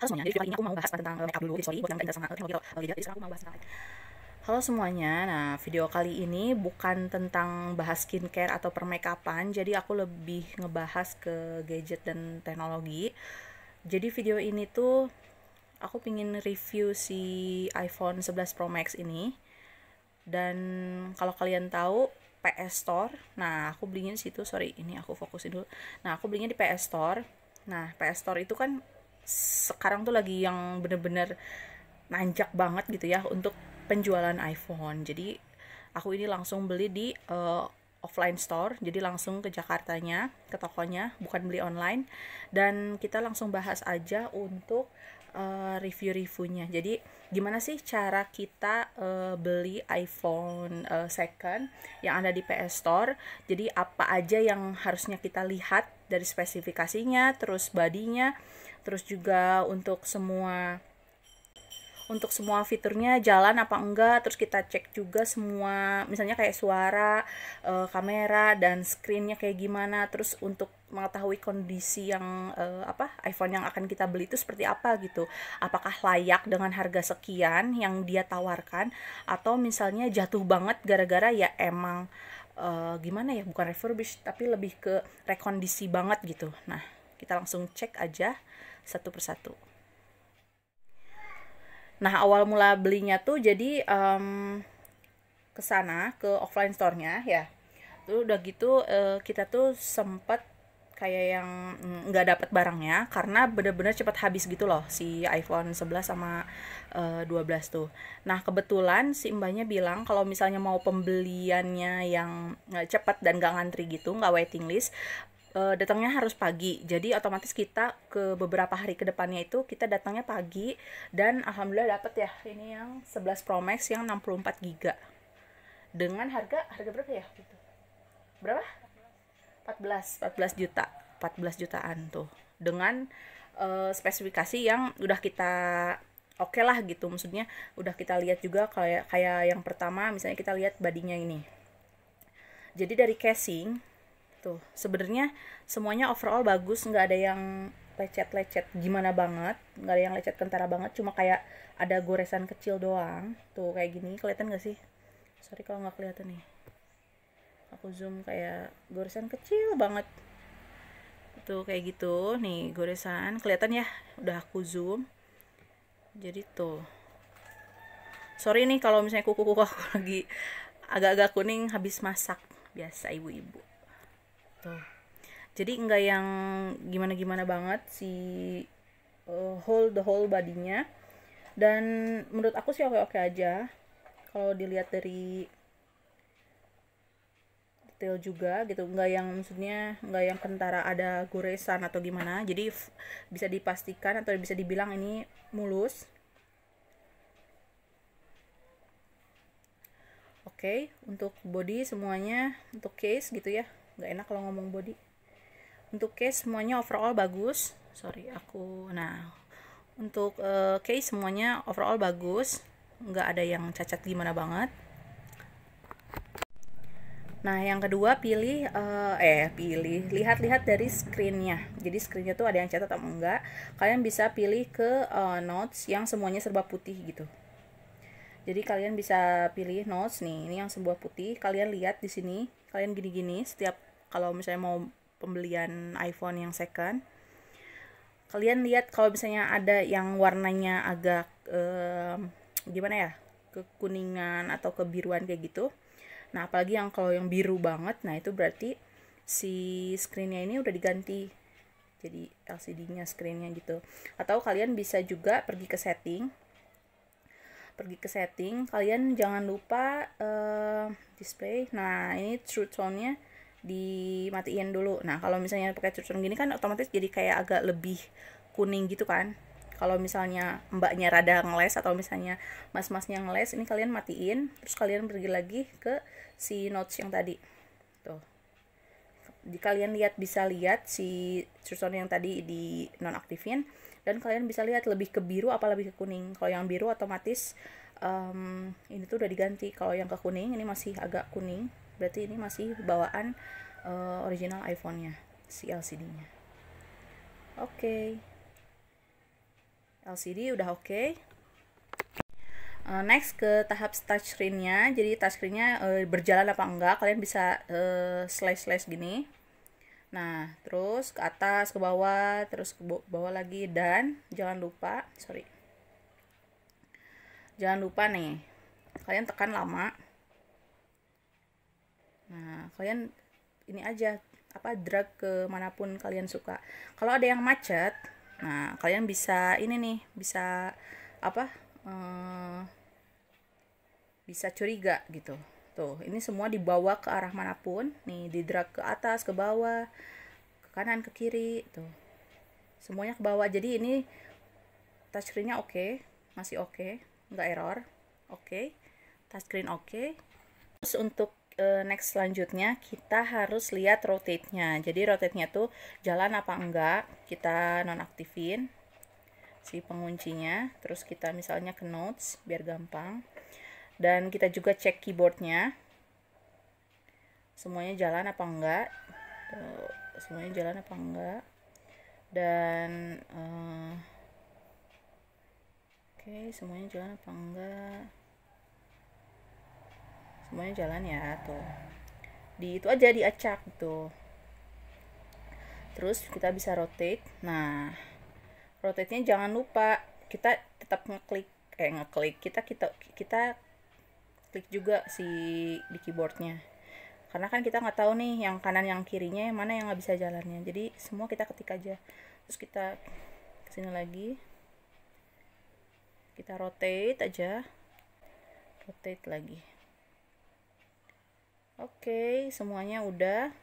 Halo semuanya, jadi kali ini aku mau bahas tentang makeup dulu. Jadi sorry buat yang sama teknologi gitu. jadi sekarang aku mau bahas tentang Halo semuanya, nah video kali ini bukan tentang bahas skincare atau permakeupan, jadi aku lebih ngebahas ke gadget dan teknologi. Jadi video ini tuh aku pingin review si iPhone 11 Pro Max ini. Dan kalau kalian tahu, PS Store. Nah, aku belinya di situ. Sorry, ini aku fokusin dulu. Nah, aku belinya di PS Store. Nah, PS Store itu kan sekarang tuh lagi yang bener-bener nanjak banget gitu ya untuk penjualan iPhone jadi aku ini langsung beli di uh, offline store jadi langsung ke Jakartanya ke tokonya bukan beli online dan kita langsung bahas aja untuk uh, review-reviewnya jadi gimana sih cara kita uh, beli iPhone uh, second yang ada di PS Store jadi apa aja yang harusnya kita lihat dari spesifikasinya terus badinya? terus juga untuk semua untuk semua fiturnya jalan apa enggak terus kita cek juga semua misalnya kayak suara e, kamera dan screennya kayak gimana terus untuk mengetahui kondisi yang e, apa iPhone yang akan kita beli itu seperti apa gitu apakah layak dengan harga sekian yang dia tawarkan atau misalnya jatuh banget gara-gara ya emang e, gimana ya bukan refurbish tapi lebih ke rekondisi banget gitu nah kita langsung cek aja satu persatu. Nah awal mula belinya tuh jadi um, ke sana ke offline store-nya ya. Tuh udah gitu uh, kita tuh sempet kayak yang mm, nggak dapat barangnya karena bener-bener cepat habis gitu loh si iPhone 11 sama uh, eh, 12 tuh. Nah kebetulan si mbaknya bilang kalau misalnya mau pembeliannya yang cepet cepat dan nggak ngantri gitu nggak waiting list uh, datangnya harus pagi. Jadi otomatis kita ke beberapa hari ke depannya itu kita datangnya pagi dan alhamdulillah dapat ya ini yang 11 Pro Max yang 64 giga. Dengan harga harga berapa ya gitu. Berapa? 14 14 juta. 14 jutaan tuh. Dengan uh, spesifikasi yang udah kita oke okay lah gitu maksudnya udah kita lihat juga kayak kayak yang pertama misalnya kita lihat badinya ini jadi dari casing tuh gitu. sebenarnya semuanya overall bagus nggak ada yang lecet-lecet gimana banget nggak ada yang lecet kentara banget cuma kayak ada goresan kecil doang tuh kayak gini kelihatan gak sih sorry kalau nggak kelihatan nih aku zoom kayak goresan kecil banget tuh kayak gitu nih goresan kelihatan ya udah aku zoom jadi tuh sorry nih kalau misalnya kuku kuku aku lagi agak-agak kuning habis masak biasa ibu-ibu gitu jadi enggak yang gimana gimana banget si uh, whole the whole badinya dan menurut aku sih oke oke aja kalau dilihat dari detail juga gitu enggak yang maksudnya enggak yang kentara ada goresan atau gimana jadi bisa dipastikan atau bisa dibilang ini mulus oke okay, untuk body semuanya untuk case gitu ya nggak enak kalau ngomong body untuk case semuanya overall bagus sorry aku nah untuk uh, case semuanya overall bagus nggak ada yang cacat gimana banget nah yang kedua pilih uh, eh pilih lihat-lihat dari screennya jadi screennya tuh ada yang cacat atau enggak kalian bisa pilih ke uh, notes yang semuanya serba putih gitu jadi kalian bisa pilih notes nih ini yang sebuah putih kalian lihat di sini kalian gini-gini setiap kalau misalnya mau pembelian iPhone yang second kalian lihat kalau misalnya ada yang warnanya agak eh, gimana ya kekuningan atau kebiruan kayak gitu nah apalagi yang kalau yang biru banget nah itu berarti si screennya ini udah diganti jadi LCD-nya screennya gitu atau kalian bisa juga pergi ke setting pergi ke setting kalian jangan lupa uh, display nah ini true tone-nya dimatiin dulu nah kalau misalnya pakai cucun gini kan otomatis jadi kayak agak lebih kuning gitu kan kalau misalnya mbaknya rada ngeles atau misalnya mas-masnya ngeles ini kalian matiin terus kalian pergi lagi ke si notes yang tadi tuh di kalian lihat bisa lihat si cursor yang tadi di nonaktifin dan kalian bisa lihat lebih ke biru apa lebih ke kuning kalau yang biru otomatis um, ini tuh udah diganti kalau yang ke kuning ini masih agak kuning berarti ini masih bawaan uh, original iPhone-nya si LCD-nya oke okay. LCD udah oke okay. Eh, next ke tahap touchscreen-nya jadi touchscreen-nya uh, berjalan apa enggak kalian bisa uh, slice slice gini nah terus ke atas ke bawah terus ke bawah lagi dan jangan lupa sorry jangan lupa nih kalian tekan lama Nah, kalian ini aja apa drag ke manapun kalian suka. Kalau ada yang macet, nah kalian bisa ini nih, bisa apa? Eh, bisa curiga gitu. Tuh, ini semua dibawa ke arah manapun, nih di drag ke atas, ke bawah, ke kanan, ke kiri, tuh. Semuanya ke bawah. Jadi ini touchscreen-nya oke, okay, masih oke, okay, nggak error. Oke. Okay. Touchscreen oke. Okay. Terus untuk Eh, next selanjutnya kita harus lihat rotate-nya. Jadi rotate-nya tuh jalan apa enggak, kita nonaktifin si penguncinya, terus kita misalnya ke notes biar gampang. Dan kita juga cek keyboardnya. Semuanya jalan apa enggak? Eh, semuanya jalan apa enggak? Dan uh, oke, okay, semuanya jalan apa enggak? semuanya jalan ya tuh di itu aja diacak gitu terus kita bisa rotate nah rotate nya jangan lupa kita tetap ngeklik kayak eh, ngeklik kita kita kita klik juga si di keyboardnya karena kan kita nggak tahu nih yang kanan yang kirinya yang mana yang nggak bisa jalannya jadi semua kita ketik aja terus kita kesini lagi kita rotate aja rotate lagi Oke, okay, semuanya udah.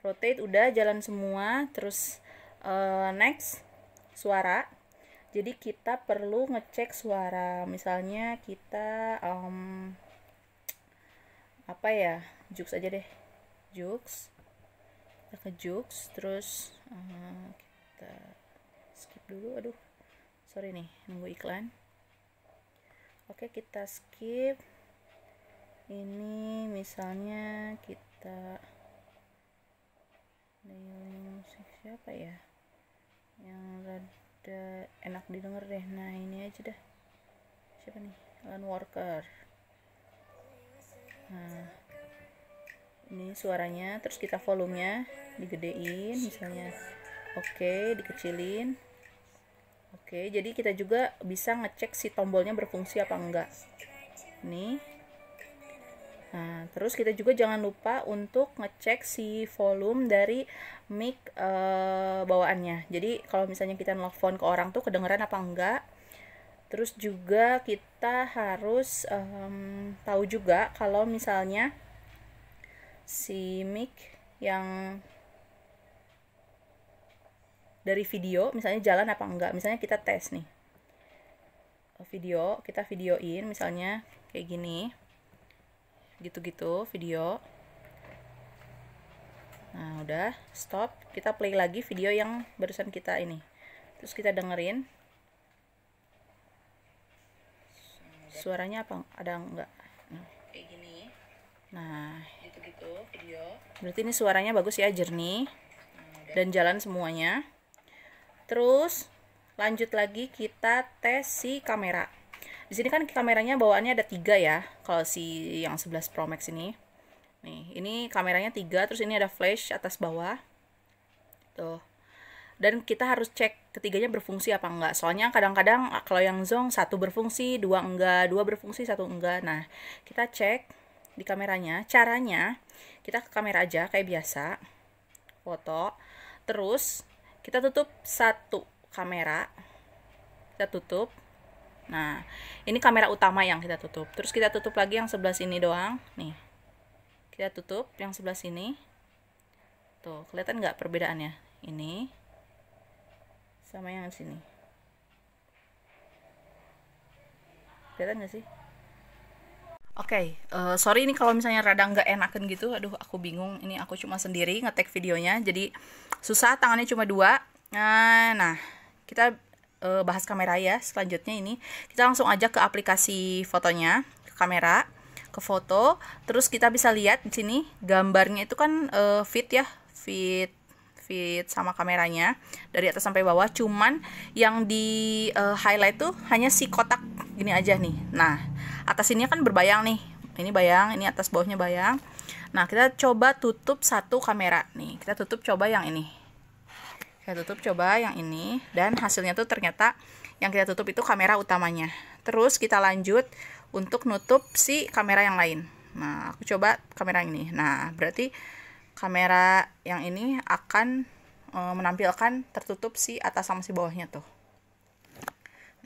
Rotate udah jalan semua, terus uh, next suara. Jadi kita perlu ngecek suara. Misalnya kita um, apa ya? Jux aja deh. Jux. Kita ke Jux terus uh, kita skip dulu. Aduh. Sorry nih, nunggu iklan. Oke, kita skip ini misalnya kita musik siapa ya yang rada enak didengar deh nah ini aja dah siapa nih Alan Walker nah ini suaranya terus kita volumenya digedein misalnya oke okay, dikecilin oke okay, jadi kita juga bisa ngecek si tombolnya berfungsi apa enggak nih Nah, terus kita juga jangan lupa untuk ngecek si volume dari mic uh, bawaannya. Jadi kalau misalnya kita nelfon ke orang tuh kedengeran apa enggak. Terus juga kita harus um, tahu juga kalau misalnya si mic yang dari video misalnya jalan apa enggak. Misalnya kita tes nih. Video, kita videoin misalnya kayak gini gitu-gitu video nah udah stop kita play lagi video yang barusan kita ini terus kita dengerin suaranya apa ada enggak nah. kayak gini nah gitu-gitu video berarti ini suaranya bagus ya jernih nah, dan jalan semuanya terus lanjut lagi kita tes si kamera di sini kan kameranya bawaannya ada tiga ya kalau si yang 11 Pro Max ini nih ini kameranya tiga terus ini ada flash atas bawah tuh dan kita harus cek ketiganya berfungsi apa enggak soalnya kadang-kadang ah, kalau yang zong satu berfungsi dua enggak dua berfungsi satu enggak nah kita cek di kameranya caranya kita ke kamera aja kayak biasa foto terus kita tutup satu kamera kita tutup Nah, ini kamera utama yang kita tutup. Terus kita tutup lagi yang sebelah sini doang. Nih. Kita tutup yang sebelah sini. Tuh, kelihatan nggak perbedaannya? Ini sama yang sini. Kelihatan nggak sih? Oke, okay, uh, eh, sorry ini kalau misalnya rada nggak enakan gitu, aduh aku bingung. Ini aku cuma sendiri ngetek videonya, jadi susah tangannya cuma dua. Nah, nah kita uh, bahas kamera ya selanjutnya ini kita langsung aja ke aplikasi fotonya ke kamera ke foto terus kita bisa lihat di sini gambarnya itu kan uh, fit ya fit fit sama kameranya dari atas sampai bawah cuman yang di uh, highlight tuh hanya si kotak gini aja nih nah atas ini kan berbayang nih ini bayang ini atas bawahnya bayang nah kita coba tutup satu kamera nih kita tutup coba yang ini kita tutup coba yang ini dan hasilnya tuh ternyata yang kita tutup itu kamera utamanya terus kita lanjut untuk nutup si kamera yang lain nah aku coba kamera yang ini nah berarti kamera yang ini akan eh, menampilkan tertutup si atas sama si bawahnya tuh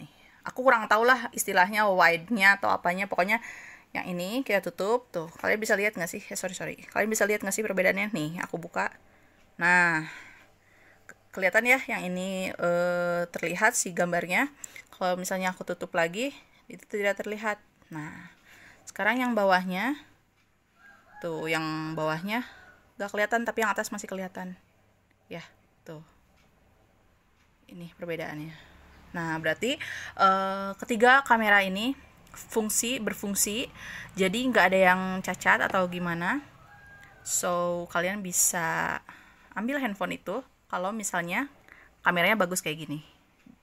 nih aku kurang tahu lah istilahnya wide-nya atau apanya pokoknya yang ini kita tutup tuh kalian bisa lihat nggak sih eh, sorry sorry kalian bisa lihat nggak sih perbedaannya nih aku buka nah kelihatan ya yang ini e, terlihat si gambarnya kalau misalnya aku tutup lagi itu tidak terlihat nah sekarang yang bawahnya tuh yang bawahnya nggak kelihatan tapi yang atas masih kelihatan ya tuh ini perbedaannya nah berarti e, ketiga kamera ini fungsi berfungsi jadi nggak ada yang cacat atau gimana so kalian bisa ambil handphone itu kalau misalnya kameranya bagus kayak gini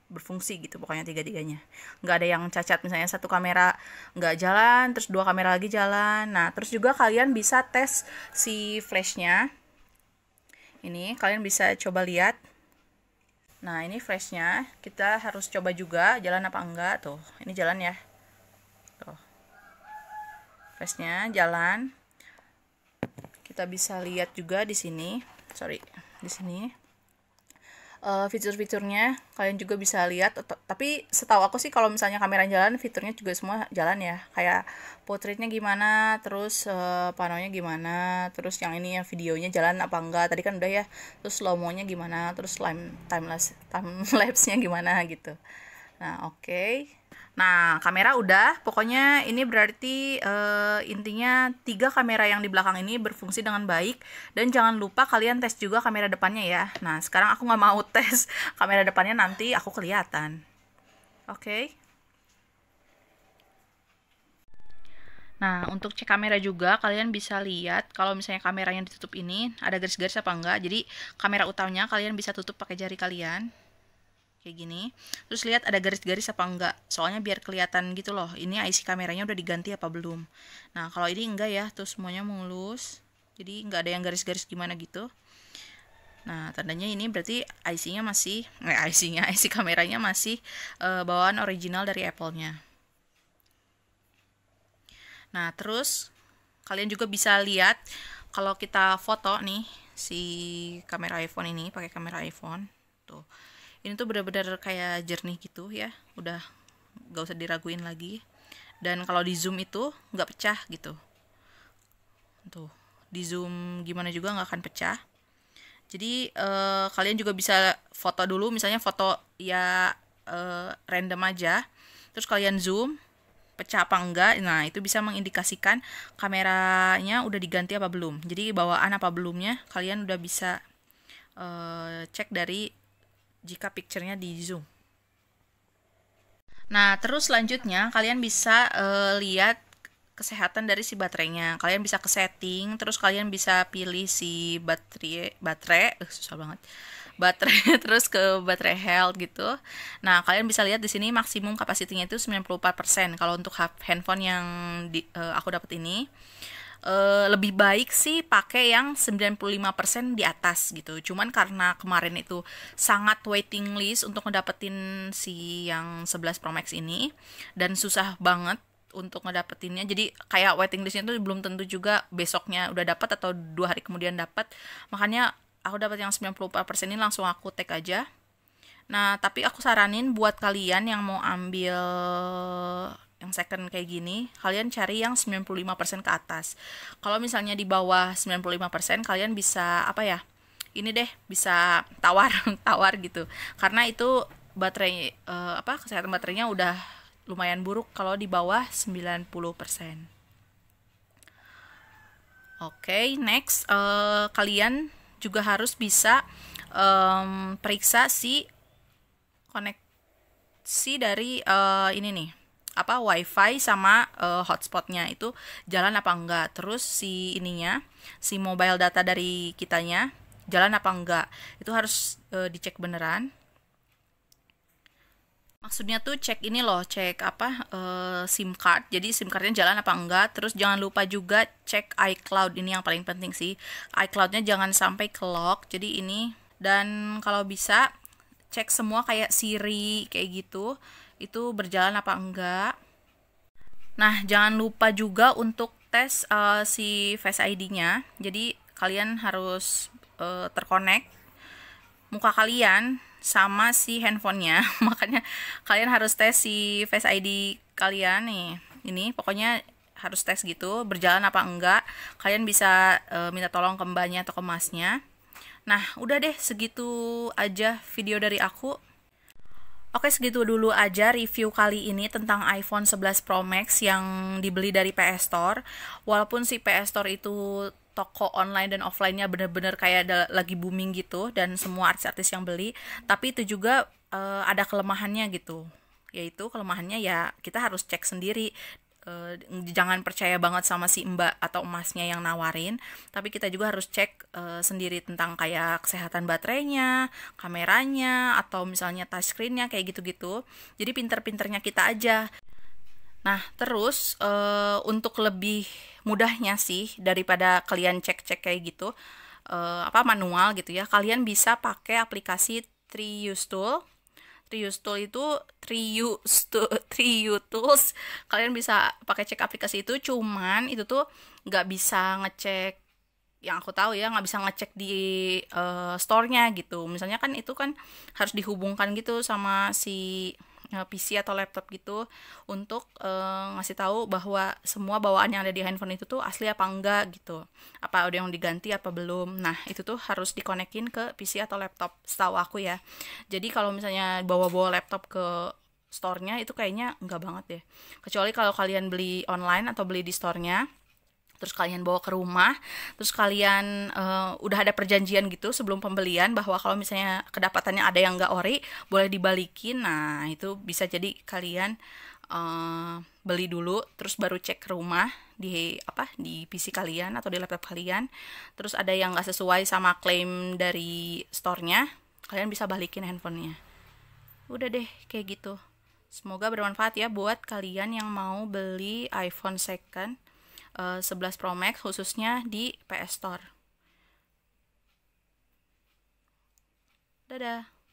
berfungsi gitu pokoknya tiga-tiganya nggak ada yang cacat misalnya satu kamera nggak jalan terus dua kamera lagi jalan nah terus juga kalian bisa tes si flashnya ini kalian bisa coba lihat nah ini flashnya kita harus coba juga jalan apa enggak tuh ini jalan ya tuh flashnya jalan kita bisa lihat juga di sini sorry di sini uh, fitur-fiturnya kalian juga bisa lihat tapi setahu aku sih kalau misalnya kamera jalan fiturnya juga semua jalan ya kayak potretnya gimana terus uh, panonya gimana terus yang ini ya videonya jalan apa enggak tadi kan udah ya terus slow gimana terus time time lapse time lapse nya gimana gitu Nah, oke. Okay. Nah, kamera udah. Pokoknya ini berarti uh, intinya tiga kamera yang di belakang ini berfungsi dengan baik. Dan jangan lupa kalian tes juga kamera depannya ya. Nah, sekarang aku nggak mau tes kamera depannya nanti aku kelihatan. Oke. Okay. Nah, untuk cek kamera juga kalian bisa lihat kalau misalnya kameranya ditutup ini ada garis-garis apa enggak. Jadi kamera utamanya kalian bisa tutup pakai jari kalian kayak gini terus lihat ada garis-garis apa enggak soalnya biar kelihatan gitu loh ini IC kameranya udah diganti apa belum nah kalau ini enggak ya terus semuanya mulus jadi enggak ada yang garis-garis gimana gitu nah tandanya ini berarti IC-nya masih eh, IC-nya IC kameranya masih uh, bawaan original dari Apple-nya nah terus kalian juga bisa lihat kalau kita foto nih si kamera iPhone ini pakai kamera iPhone tuh ini tuh bener-bener kayak jernih gitu ya udah gak usah diraguin lagi dan kalau di zoom itu nggak pecah gitu tuh di zoom gimana juga nggak akan pecah jadi eh, kalian juga bisa foto dulu misalnya foto ya eh, random aja terus kalian zoom pecah apa enggak nah itu bisa mengindikasikan kameranya udah diganti apa belum jadi bawaan apa belumnya kalian udah bisa eh, cek dari jika picture-nya di zoom. Nah, terus selanjutnya kalian bisa uh, lihat kesehatan dari si baterainya. Kalian bisa ke setting, terus kalian bisa pilih si baterai baterai, uh, susah banget. Baterai terus ke baterai health gitu. Nah, kalian bisa lihat di sini maksimum kapasitinya itu 94%. Kalau untuk handphone yang di, uh, aku dapat ini uh, lebih baik sih pakai yang 95% di atas gitu. Cuman karena kemarin itu sangat waiting list untuk ngedapetin si yang 11 Pro Max ini dan susah banget untuk ngedapetinnya jadi kayak waiting listnya itu belum tentu juga besoknya udah dapat atau dua hari kemudian dapat makanya aku dapat yang 94% ini langsung aku take aja nah tapi aku saranin buat kalian yang mau ambil yang second kayak gini, kalian cari yang 95% ke atas. Kalau misalnya di bawah 95%, kalian bisa apa ya? Ini deh bisa tawar, tawar gitu. Karena itu baterai uh, apa kesehatan baterainya udah lumayan buruk kalau di bawah 90%. Oke, okay, next uh, kalian juga harus bisa um, periksa si koneksi dari uh, ini nih apa wifi sama uh, hotspotnya itu jalan apa enggak terus si ininya si mobile data dari kitanya jalan apa enggak itu harus uh, dicek beneran maksudnya tuh cek ini loh cek apa uh, SIM card jadi SIM cardnya jalan apa enggak terus jangan lupa juga cek iCloud ini yang paling penting sih iCloudnya jangan sampai ke lock jadi ini dan kalau bisa cek semua kayak Siri kayak gitu itu berjalan apa enggak. Nah, jangan lupa juga untuk tes uh, si Face ID-nya. Jadi kalian harus uh, terkonek muka kalian sama si handphonenya. Makanya kalian harus tes si Face ID kalian nih. Ini pokoknya harus tes gitu, berjalan apa enggak. Kalian bisa uh, minta tolong ke mbaknya atau ke masnya. Nah, udah deh segitu aja video dari aku. Oke segitu dulu aja review kali ini tentang iPhone 11 Pro Max yang dibeli dari PS Store. Walaupun si PS Store itu toko online dan offline-nya bener-bener kayak ada, lagi booming gitu dan semua artis-artis yang beli, tapi itu juga uh, ada kelemahannya gitu yaitu kelemahannya ya kita harus cek sendiri uh, jangan percaya banget sama si mbak atau emasnya yang nawarin tapi kita juga harus cek uh, sendiri tentang kayak kesehatan baterainya kameranya atau misalnya touchscreennya kayak gitu-gitu jadi pinter-pinternya kita aja Nah, terus uh, untuk lebih mudahnya sih daripada kalian cek-cek kayak gitu uh, apa manual gitu ya, kalian bisa pakai aplikasi Tool Triustool itu Triustool Tools kalian bisa pakai cek aplikasi itu cuman itu tuh nggak bisa ngecek yang aku tahu ya nggak bisa ngecek di uh, store-nya gitu misalnya kan itu kan harus dihubungkan gitu sama si Eh, PC atau laptop gitu untuk e, ngasih tahu bahwa semua bawaan yang ada di handphone itu tuh asli apa enggak gitu apa udah yang diganti apa belum nah itu tuh harus dikonekin ke PC atau laptop setahu aku ya jadi kalau misalnya bawa-bawa laptop ke store-nya itu kayaknya enggak banget deh kecuali kalau kalian beli online atau beli di store-nya terus kalian bawa ke rumah, terus kalian uh, udah ada perjanjian gitu sebelum pembelian bahwa kalau misalnya kedapatannya ada yang nggak ori, boleh dibalikin. Nah, itu bisa jadi kalian uh, beli dulu, terus baru cek ke rumah di apa di PC kalian atau di laptop kalian. Terus ada yang nggak sesuai sama klaim dari store-nya, kalian bisa balikin handphonenya. Udah deh, kayak gitu. Semoga bermanfaat ya buat kalian yang mau beli iPhone second Eh, sebelas 11 Pro Max khususnya di PS Store. Dadah.